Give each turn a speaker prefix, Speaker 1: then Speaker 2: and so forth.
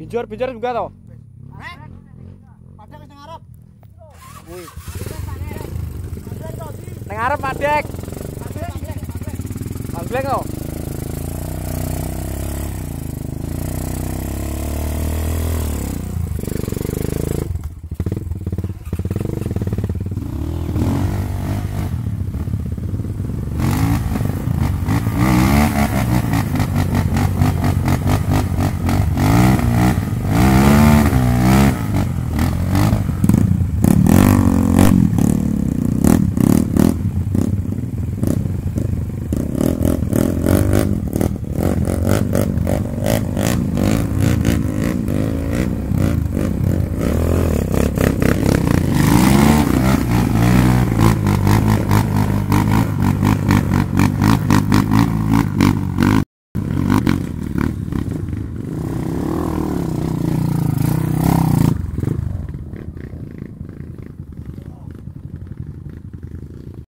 Speaker 1: Binjur, binjur juga toh.
Speaker 2: Heh. Padek wis nang arep. Kuwi. padek. Padek, padek. Padek